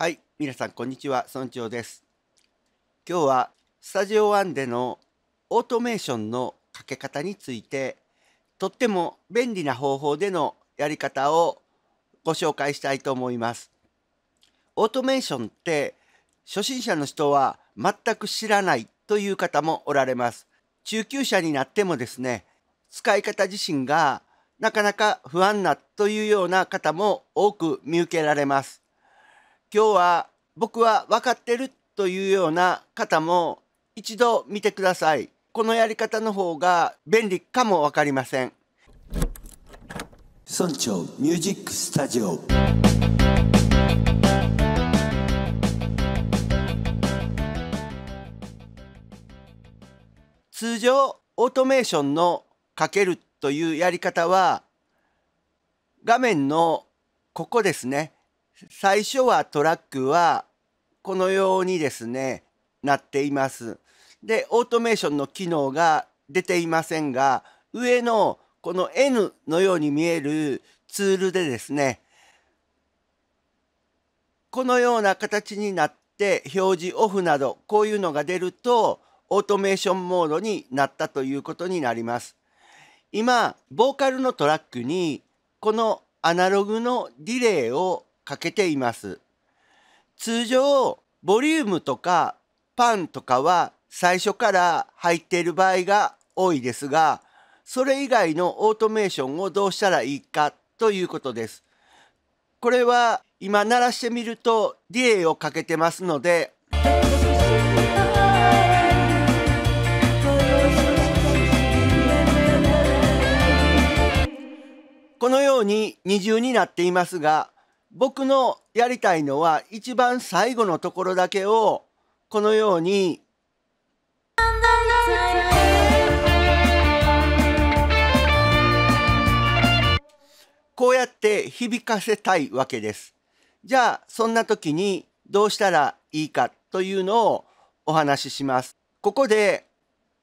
はい、皆さんこんにちは、村長です。今日はスタジオワンでのオートメーションのかけ方について、とっても便利な方法でのやり方をご紹介したいと思います。オートメーションって初心者の人は全く知らないという方もおられます。中級者になってもですね、使い方自身がなかなか不安なというような方も多く見受けられます。今日は僕は分かってるというような方も一度見てください。このやり方の方が便利かも分かりません。村長ミュージックスタジオ通常オートメーションのかけるというやり方は画面のここですね最初はトラックはこのようにですね、なっています。で、オートメーションの機能が出ていませんが、上のこの N のように見えるツールでですね、このような形になって表示オフなどこういうのが出るとオートメーションモードになったということになります。今、ボーカルのトラックにこのアナログのディレイを欠けています。通常、ボリュームとかパンとかは最初から入っている場合が多いですが、それ以外のオートメーションをどうしたらいいかということです。これは今鳴らしてみるとディレイをかけてますので、このように二重になっていますが、僕のやりたいのは一番最後のところだけをこのようにこうやって響かせたいわけです。じゃあそんな時にどうしたらいいかというのをお話しします。ここで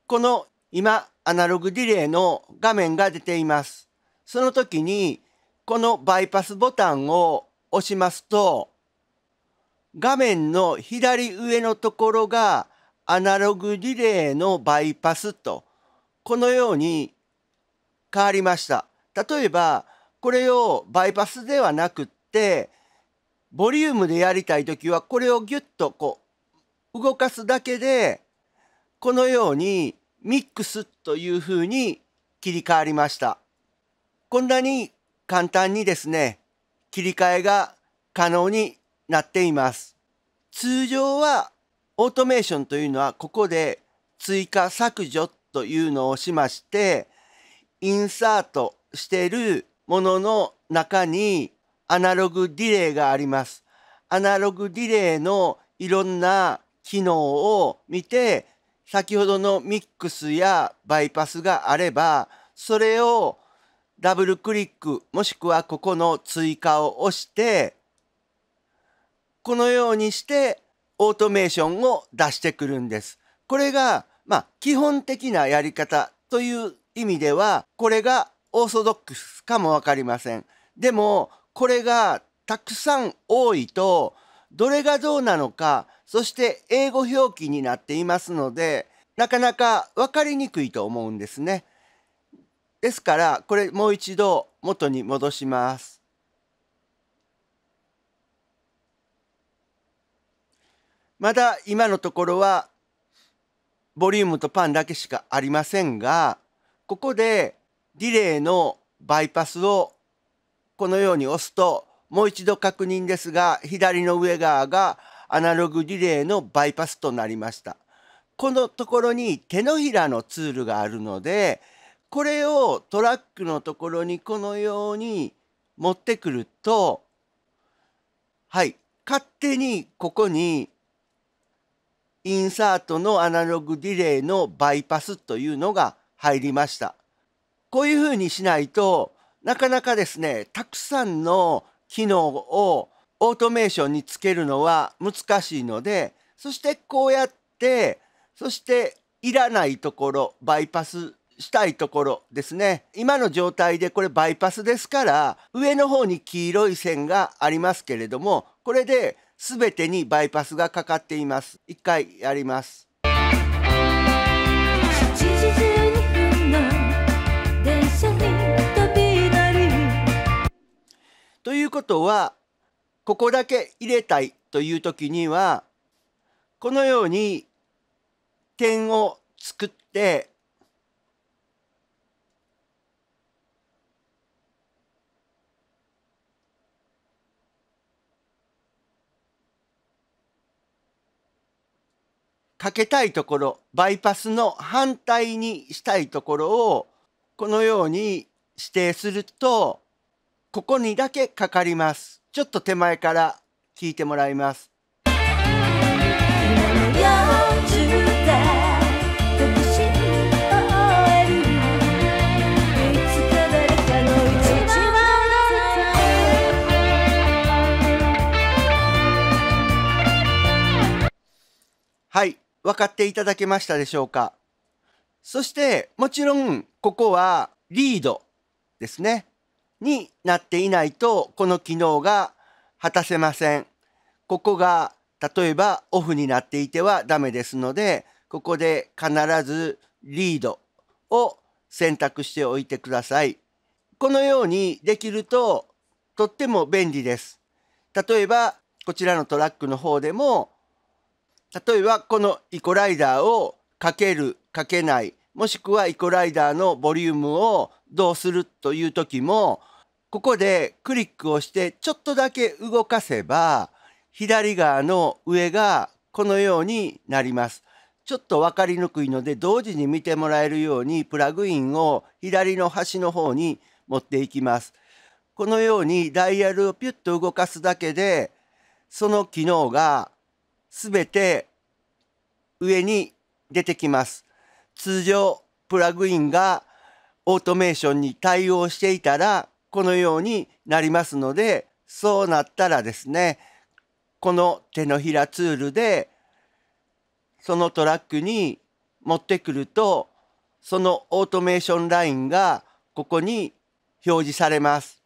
この今アナログディレイの画面が出ています。その時にこのバイパスボタンを押しますと、画面の左上のところがアナログリレーのバイパスと、このように変わりました。例えば、これをバイパスではなくって、ボリュームでやりたい時は、これをギュッとこう、動かすだけで、このようにミックスというふうに切り替わりました。こんなに簡単にですね、切り替えが可能になっています。通常はオートメーションというのはここで追加削除というのをしましてインサートしているものの中にアナログディレイがあります。アナログディレイのいろんな機能を見て先ほどのミックスやバイパスがあればそれをダブルクリックもしくはここの追加を押してこのようにしてオートメーションを出してくるんです。これがまあ基本的なやり方という意味ではこれがオーソドックスかも分かりません。でもこれがたくさん多いとどれがどうなのかそして英語表記になっていますのでなかなか分かりにくいと思うんですね。ですからこれもう一度元に戻します。まだ今のところはボリュームとパンだけしかありませんがここでリレーのバイパスをこのように押すともう一度確認ですが左の上側がアナログリレーのバイパスとなりました。このところに手のひらのツールがあるのでこれをトラックのところにこのように持ってくると、はい、勝手にここにインサートのアナログディレイのバイパスというのが入りました。こういうふうにしないとなかなかですね、たくさんの機能をオートメーションにつけるのは難しいので、そしてこうやって、そしていらないところ、バイパスしたいところですね今の状態でこれバイパスですから上の方に黄色い線がありますけれどもこれで全てにバイパスがかかっています一回やりますということはここだけ入れたいという時にはこのように点を作ってかけたいところバイパスの反対にしたいところをこのように指定するとここにだけかかります。ちょっと手前から聞いてもらいます。分かっていただけましたでしょうかそしてもちろんここはリードですねになっていないとこの機能が果たせません。ここが例えばオフになっていてはダメですのでここで必ずリードを選択しておいてください。このようにできるととっても便利です。例えばこちらのトラックの方でも例えばこのイコライダーをかけるかけないもしくはイコライダーのボリュームをどうするという時もここでクリックをしてちょっとだけ動かせば左側の上がこのようになります。ちょっと分かりにくいので同時に見てもらえるようにプラグインを左の端の方に持っていきます。このようにダイヤルをピュッと動かすだけでその機能がすべて上に出てきます。通常プラグインがオートメーションに対応していたらこのようになりますのでそうなったらですねこの手のひらツールでそのトラックに持ってくるとそのオートメーションラインがここに表示されます。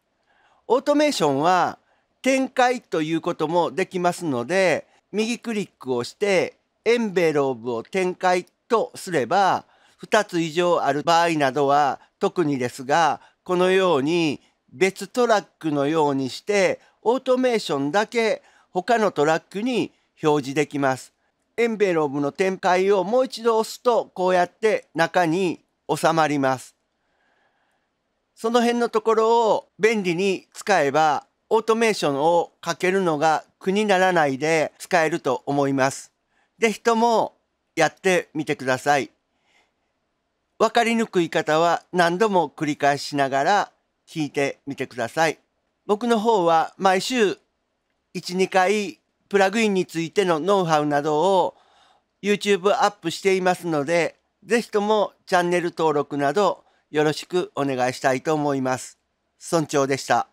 オートメーションは展開ということもできますので右クリックをしてエンベローブを展開とすれば2つ以上ある場合などは特にですがこのように別トラックのようにしてオートメーションだけ他のトラックに表示できます。エンベローブの展開をもう一度押すとこうやって中に収まります。その辺のところを便利に使えばオートメーションをかけるのが苦にならないで使えると思います。是非ともやってみてください。わかりにくい方は何度も繰り返しながら聞いてみてください。僕の方は毎週12回プラグインについてのノウハウなどを YouTube アップしていますので、ぜひともチャンネル登録などよろしくお願いしたいと思います。村長でした。